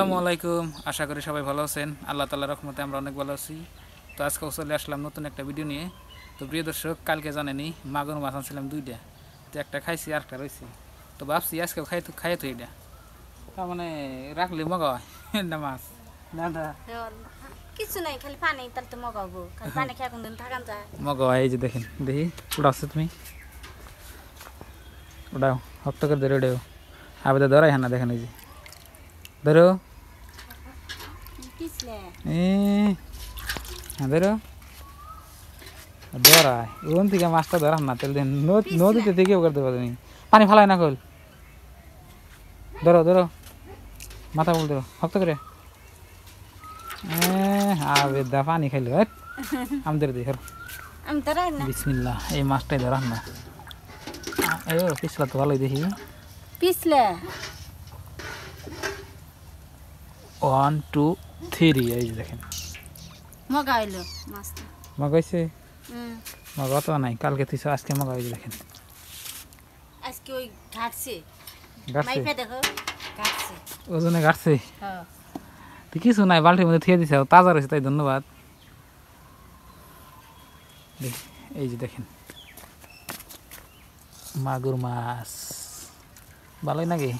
আসসালামু আলাইকুম আশা করি সবাই ভালো আছেন আল্লাহ তালা রহমতে আমরা অনেক ভালো আছি তো আজকে চলে আসলাম নতুন একটা ভিডিও নিয়ে তো প্রিয় দর্শক কালকে জানেনি মাগুর মাছ আনছিলাম দুইটা তো একটা খাইছি আর একটা রয়েছে তো ভাবছি আজকে খাই তো খাই তো এটা তার মানে রাখলে মগা হয় না মাছ ধরো ধরো ধরায় ওন থেকে মাছটা ধরাম না তেল নদীতে থেকে করতে পারো তুমি পানি ফালায় না কল ধরো ধরো মাথা বল ধরো শক্ত করে আবে দা পানি খাইলো আম ধরে দিই বিসমিল্লা এই মাছটাই ধরাম না এ পিছলা তো ভালোই দেখি পিছলা ওয়ান টু থ্রি এই যে দেখেন মগাইলো মগাইছে মগা তো নাই কালকে তুই আজকে মগাই দেখেন আজকে ওই ওজনে ঘাটছে হ্যাঁ কিছু নাই বালতির মধ্যে থিয়ে দিছে তাজা রয়েছে তাই ধন্যবাদ এই যে দেখেন মাগুর মাছ ভালোই নাকি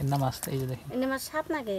এর নাম আসতে এই যে দেখেন এর সাপ নাকি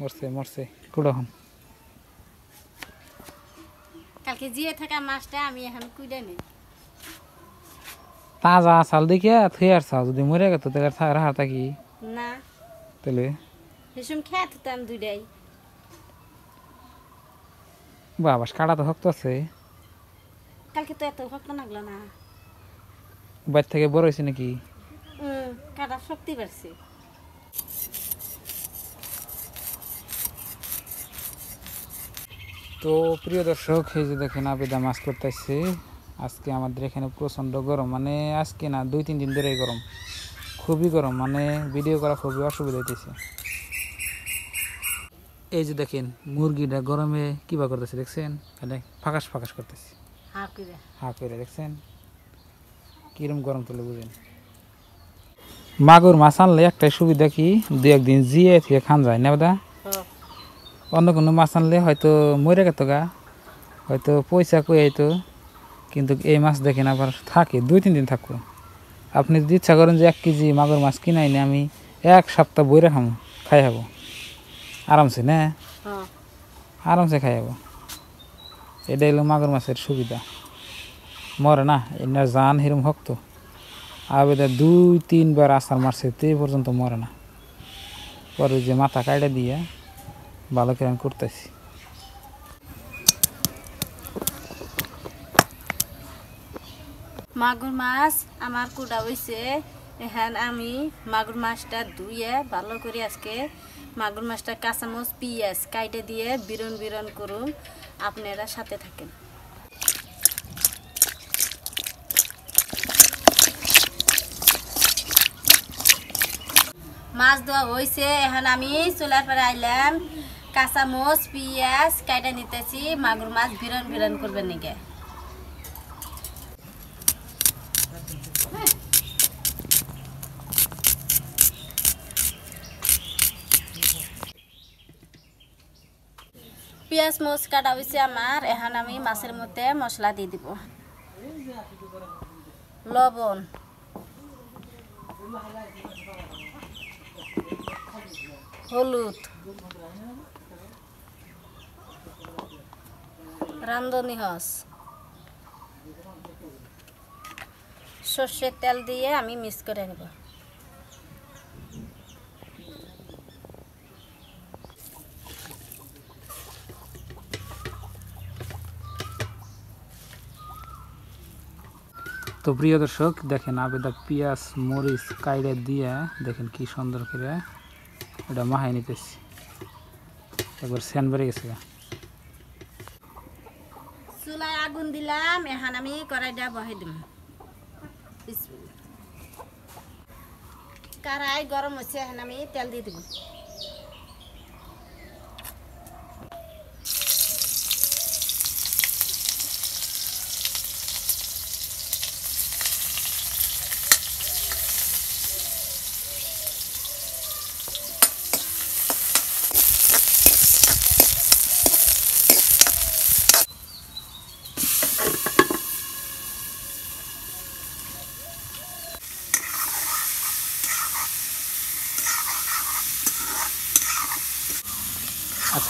মরছে মরছে কুড়ো হন কালকে জিয়ে থাকা মাছটা আমি এখন কুইডে নেই তাজা চাল দেখিয়া থুই আর চাল যদি মরে গেত তাহলে আর হার থাকি না তাহলে রেশম খেয়ে থাকতাম দুইটাই বাবাস কাটা তো হক্ত আছে কালকে তো এত হক্ত লাগলো না বাইর থেকে বড় হয়েছে নাকি কাটা শক্তি বাড়ছে তো প্রিয় দর্শক এই যে দেখেন আবেদা মাছ করতেছি আজকে আমাদের এখানে প্রচণ্ড গরম মানে আজকে না দুই তিন দিন ধরেই গরম খুবই গরম মানে ভিডিও করা খুবই অসুবিধা হইতেছে এই যে দেখেন মুরগিটা গরমে কিবা করতেছে দেখছেন মানে ফাঁকাশ ফাঁকাশ করতেছে হা হ্যাঁ, হ্যাঁ, করে দেখছেন কিরম গরম তুলে বুঝেন মাগুর মাছ আনলে একটাই সুবিধা কি দু একদিন জিয়ে থেকে খান যায় না দাদা অন্য কোনো মাছ আনলে হয়তো মরে গেত গা হয়তো পয়সা কই আইতো কিন্তু এই মাছ দেখেন আবার থাকে দুই তিন দিন থাকবো আপনি যদি ইচ্ছা করেন যে এক কেজি মাগুর মাছ কিনে না আমি এক সপ্তাহ বইরে রাখাম খাই হব আরামসে না হ্যাঁ। আরামসে খাই হব এটা হলো মাগুর মাছের সুবিধা মরে না এনার জান হিরম আর আবেদা দুই তিনবার আসার মারছে তে পর্যন্ত মরে না পরে যে মাথা কাটা দিয়ে ভালো করে আমি করতেছি মাগুর মাছ আমার কুড়া হয়েছে এখান আমি মাগুর মাছটা ধুয়ে ভালো করে আজকে মাগুর মাছটা কাঁচামচ পিঁয়াজ কাইটে দিয়ে বিরন বিরন করুন আপনারা সাথে থাকেন মাছ ধোয়া হয়েছে এখন আমি চুলার পরে আইলাম কাঁচা মোচ পেঁয়াজ কাইটা নিতেছি মাগুর মাছ বিরন বিরন করবে নিকে পেঁয়াজ মোচ কাটা হয়েছে আমার এখন আমি মাছের মধ্যে মশলা দিয়ে দিব লবণ হলুদ রান্ধনি হস সর্ষের তেল দিয়ে আমি মিক্স করে নেব তো প্রিয় দর্শক দেখেন আবেদা পেঁয়াজ মরিচ কাইরে দিয়ে দেখেন কি সুন্দর করে এটা মাহাই নিতেছি একবার সেন্ট বেড়ে গেছে চুলায় আগুন দিলাম এখন আমি কড়াইটা বহে দিম কড়াই গরম হচ্ছে এখন আমি তেল দিয়ে দিব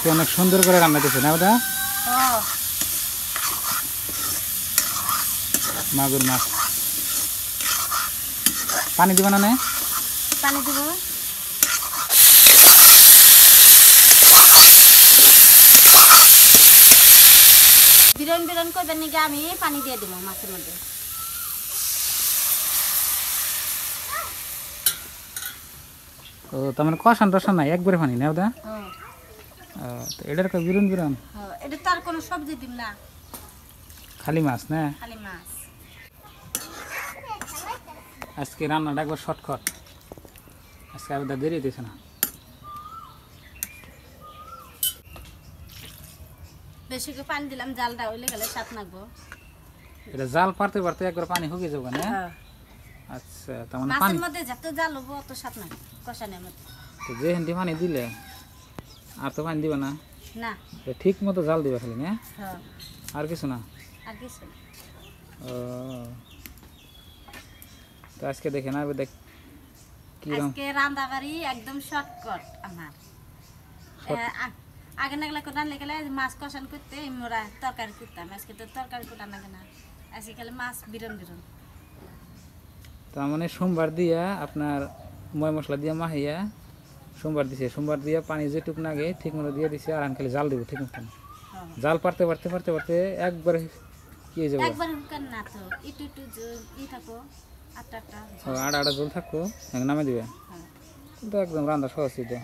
আজকে অনেক সুন্দর করে রান্নাতেছে না ওটা হ্যাঁ। মাগুর মাছ পানি দিব না পানি দিব বিরন বিরন করবেন নাকি আমি পানি দিয়ে দেবো মাছের মধ্যে ও তার মানে কষান টসান নাই একবারে পানি না ওটা তো এটার কা বিরুন বিরান হ্যাঁ, এটা তার কোনো সবজি দিম না খালি মাছ না খালি মাছ আজকে রান্নাটা একবার শর্টকট আজকে আর দেরি হইতেছে না বেশি করে পানি দিলাম জালটা হইলে গেলে সাত নাগবো এটা জাল পারতে পারতে একবার পানি হুকে যাবে না হ্যাঁ। আচ্ছা তার মানে পানির মধ্যে যত জাল হবো অত সাত নাগ কষানোর মধ্যে তো যে হিন্দি পানি দিলে আর তো পানি দিবা না না ঠিক মতো জাল দিবা খালি হ্যাঁ আর কিছু না আর কিছু ও তো আজকে দেখে না দেখ কি আজকে রান্না বাড়ি একদম শর্টকাট আমার আগে নাগলা করে গেলে মাছ কষান করতে মোরা তরকারি করতাম আজকে তো তরকারি কোটা না না আজকে খালি মাছ বিরন বিরন তার মানে সোমবার দিয়া আপনার ময় মশলা দিয়া মাহিয়া সোমবার দিছে সোমবার দিয়ে পানি যেটুক গিয়ে ঠিক মতো দিয়ে দিছে আর আমি খালি জাল দেবো ঠিক মতো হ্যাঁ। জাল পারতে পারতে পারতে পারতে একবার কি হয়ে যাবে আড়া আড়া জল থাকো নামে দিবে হ্যাঁ। তো একদম রান্না সহজ এটা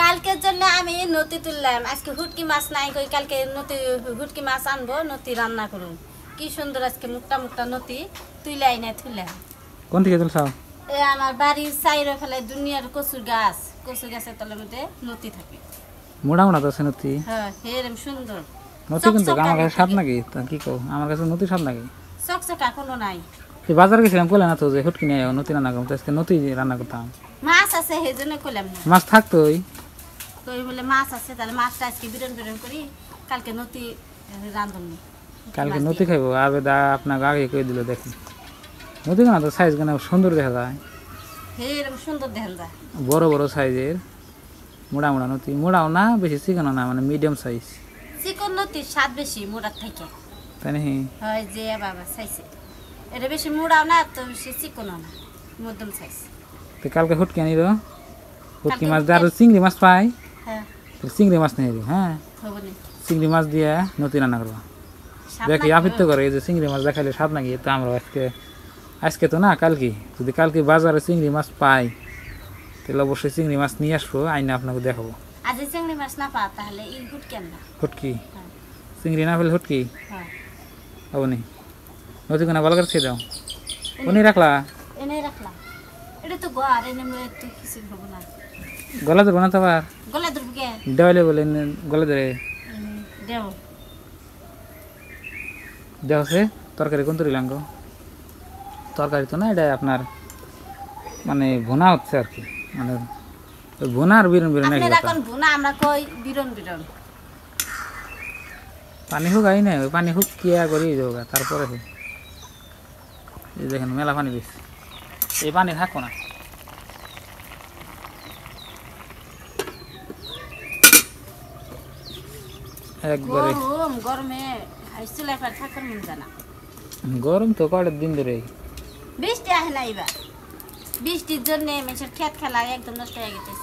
কালকের জন্য আমি নতি তুললাম আজকে হুটকি মাছ নাই কই কালকে নতি হুটকি মাছ আনবো নতি রান্না করুন কি সুন্দর আজকে মুক্তা মুক্তা নতি তুইলাই না তুললাম কোন থেকে তুলছাও এ আমার বাড়ির সাইরে ফেলে দুনিয়ার কচুর গাছ কচুর গাছের তলের মধ্যে নতি থাকে মোড়া মোড়া আছে নতি হ্যাঁ হেরম সুন্দর নতি কিন্তু আমার কাছে স্বাদ নাকি তা কি কও আমার কাছে নতি স্বাদ নাকি চকচকা কোনো নাই তুই বাজার গেছিলাম কইলা না তো যে হুটকি নিয়ে নতি রান্না করতাম আজকে নতি রান্না করতাম মাছ আছে হেজন্য কইলাম না মাছ থাকতোই কই বলে মাছ আছে তাহলে মাছটা আজকে বিরন বিরন করি কালকে নতি রান্ধন কালকে নতি খাইবো আবে দা আপনাকে আগে কই দিল দেখুন মধ্যখানা তো সাইজ কেন হ্যাঁ, সুন্দর দেখা যায় বড় বড় সাইজের মোড়া মোড়া নতি মোড়াও না বেশি চিকনও না মানে মিডিয়াম সাইজ চিকন নতি স্বাদ বেশি মোড়ার থেকে তাই নাকি হয় যে বাবা এটা বেশি মোড়াও না তো বেশি না মধ্যম সাইজ তো কালকে হুটকি হুটকি মাছ দিয়ে চিংড়ি মাছ পাই হ্যাঁ চিংড়ি মাছ নিয়ে হ্যাঁ চিংড়ি মাছ দিয়ে নতি রান্না করবো দেখি আপিত্য করে এই যে চিংড়ি মাছ দেখাইলে স্বাদ নাকি তো আমরা আজকে আজকে তো না কালকে যদি কালকে বাজারে চিংড়ি মাছ পাই তাহলে অবশ্যই চিংড়ি মাছ নিয়ে আসবো আইনে আপনাকে দেখাবো চিংড়ি মাছ না হুটকি হ্যাঁ। চিংড়ি না পেলে হুটকি হবনি নদী কোনো ভালো করে দাও উনি রাখলা রাখলা গলা ধরবো না তো গলা দেওয়ালে বলে গলা ধরে দেওয়া সে তরকারি কোন তরি লাঙ্গ তরকারি তো না এটা আপনার মানে ভুনা হচ্ছে আর কি মানে ভুনা আর বিরন বিরন ভুনা আমরা কই বিরন বিরন পানি হোক আই নাই পানি হোক কিয়া করি যোগা তারপরে এই দেখেন মেলা পানি দিচ্ছে এই পানি থাকো না গরম গরম তো কয়েক দিন ধরে বৃষ্টি আসে না এবার বৃষ্টির জন্য মেছের খেত খেলা একদম নষ্ট হয়ে গেছে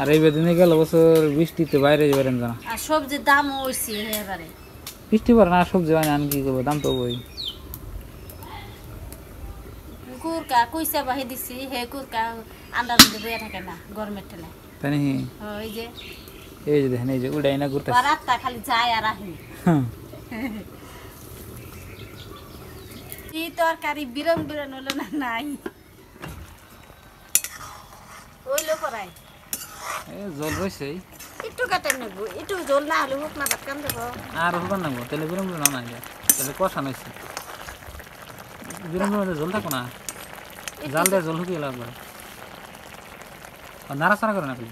আর এই বেদিনে গেল বছর বৃষ্টিতে বাইরে যাবেন না আর সবজির দাম ওইছি এবারে বৃষ্টি পড়ে না সবজি হয় না আমি কি করবো দাম তো ওই কুরকা কুইসা বাহি দিছি হে কুরকা আন্দাজ দিয়ে থাকে না গরমের ঠেলা তাই না ওই যে এই যে দেখেন এই যে উড়াই না ঘুরতে রাতটা খালি যায় আর আসি এই তরকারি বিরং বিরং হলো না নাই হইলো করাই জল রয়েছে একটু কাটাই নেবো একটু জল না হলে হোক না কাটকান দেবো আর হোক না নেবো তাহলে বিরং বিরং না তাহলে কষা নইছে বিরং বিরং জল থাকো না জাল দিয়ে জল হুকিয়ে লাগবে নাড়াচাড়া করে না আপনি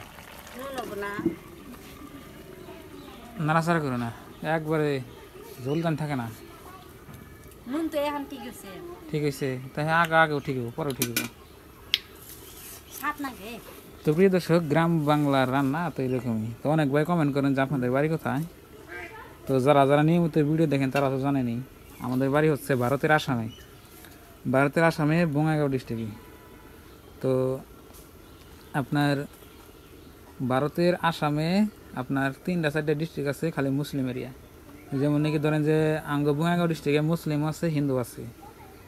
নাড়াচাড়া করে না একবারে জল দান থাকে না মন তো এখন ঠিক হইছে ঠিক হইছে তাই আগে আগে ঠিক হইব পরে ঠিক হইব সাত না গে তো প্রিয় দর্শক গ্রাম বাংলার রান্না তো এরকমই তো অনেক ভাই কমেন্ট করেন যে আপনাদের বাড়ি কোথায় তো যারা যারা নিয়মিত ভিডিও দেখেন তারা তো জানেনি আমাদের বাড়ি হচ্ছে ভারতের আসামে ভারতের আসামে বঙ্গাইগাঁও ডিস্ট্রিক্টে তো আপনার ভারতের আসামে আপনার তিনটা চারটে ডিস্ট্রিক্ট আছে খালি মুসলিম এরিয়া যেমন নাকি ধরেন যে আঙ্গ বুঙ্গাঙ্গ ডিস্ট্রিক্টে মুসলিম আছে হিন্দু আছে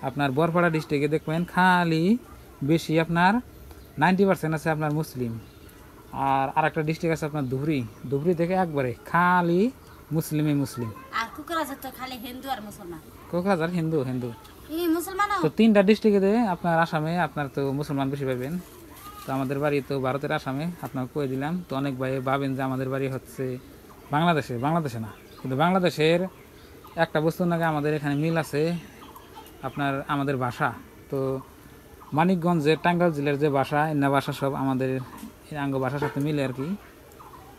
আপনার বরপাড়া ডিস্ট্রিক্টে দেখবেন খালি বেশি আপনার নাইনটি পার্সেন্ট আছে আপনার মুসলিম আর আরেকটা ডিস্ট্রিক্ট আছে আপনার ধুবরি ধুবরি থেকে একবারে খালি মুসলিমই মুসলিম আর কোকরাঝার তো খালি হিন্দু আর মুসলমান কোকরাঝার হিন্দু হিন্দু তো তিনটা ডিস্ট্রিক্টে আপনার আসামে আপনার তো মুসলমান বেশি পাবেন তো আমাদের বাড়ি তো ভারতের আসামে আপনাকে কয়ে দিলাম তো অনেক ভাই ভাবেন যে আমাদের বাড়ি হচ্ছে বাংলাদেশে বাংলাদেশে না কিন্তু বাংলাদেশের একটা বস্তুর নাকি আমাদের এখানে মিল আছে আপনার আমাদের ভাষা তো মানিকগঞ্জের টাঙ্গাইল জেলার যে ভাষা এনা ভাষা সব আমাদের আঙ্গ ভাষার সাথে মিলে আর কি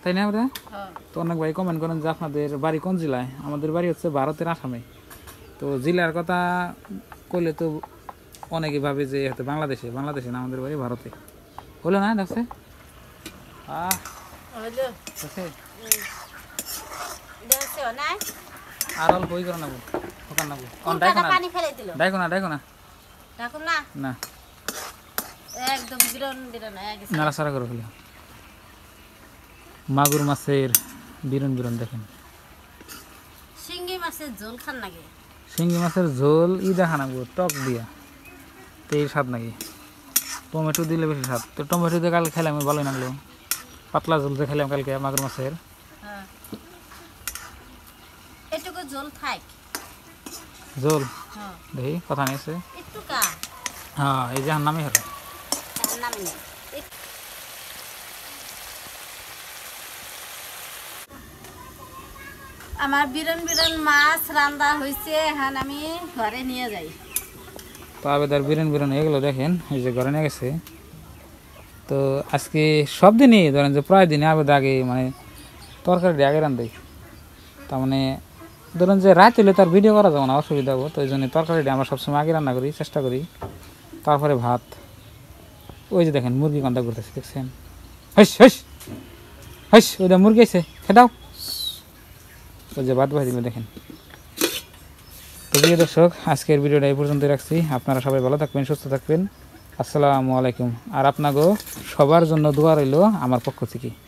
তাই না আমরা হ্যাঁ। তো অনেক ভাই কমেন্ট করেন যে আপনাদের বাড়ি কোন জেলায় আমাদের বাড়ি হচ্ছে ভারতের আসামে তো জেলার কথা কইলে তো অনেকে ভাবে যে হয়তো বাংলাদেশে বাংলাদেশে না আমাদের বাড়ি ভারতে হলো না দেখছে আহ আসেও না আর অল্প ওই করে নেবো ওখান নেবো কোন দেখো না পানি ফেলে দিল দেখো না দেখো না দেখো না না একদম বিরন বিরন নাড়া সারা করে ফেলো মাগুর মাছের বিরন বিরন দেখেন শিঙ্গি মাছের ঝোল খান নাকি শিঙ্গি মাছের ঝোল ই দেখা নাগো টক দিয়া তো স্বাদ নাকি টমেটো দিলে বেশি স্বাদ তো টমেটো দিয়ে কালকে খেলে আমি ভালোই লাগলো পাতলা ঝোল দিয়ে খেলাম কালকে মাগুর মাছের জল থাক জল হ্যাঁ। দেখি কথা নিয়েছে একটু কা হ্যাঁ এই যে নামই হলো নামই আমার বিরন বিরন মাছ রান্দা হয়েছে এখন আমি ঘরে নিয়ে যাই তাবেদার বিরন বিরন এগুলো দেখেন এই যে ঘরে নিয়ে গেছে তো আজকে সব দিনই ধরেন যে প্রায় দিনে আবেদ আগে মানে তরকারি আগে রান্দাই তার মানে ধরুন যে রাত হলে তার ভিডিও করা যাবে না অসুবিধা হবো তো ওই জন্য তরকারিটা আমরা সবসময় আগে রান্না করি চেষ্টা করি তারপরে ভাত ওই যে দেখেন মুরগি কান্দা করতেছে দেখছেন হস হস হস ওইটা মুরগি আছে খেদাও ওই যে ভাত ভাই দিবে দেখেন তো প্রিয় দর্শক আজকের ভিডিওটা এই পর্যন্ত রাখছি আপনারা সবাই ভালো থাকবেন সুস্থ থাকবেন আসসালামু আলাইকুম আর আপনাকেও সবার জন্য দোয়া রইল আমার পক্ষ থেকে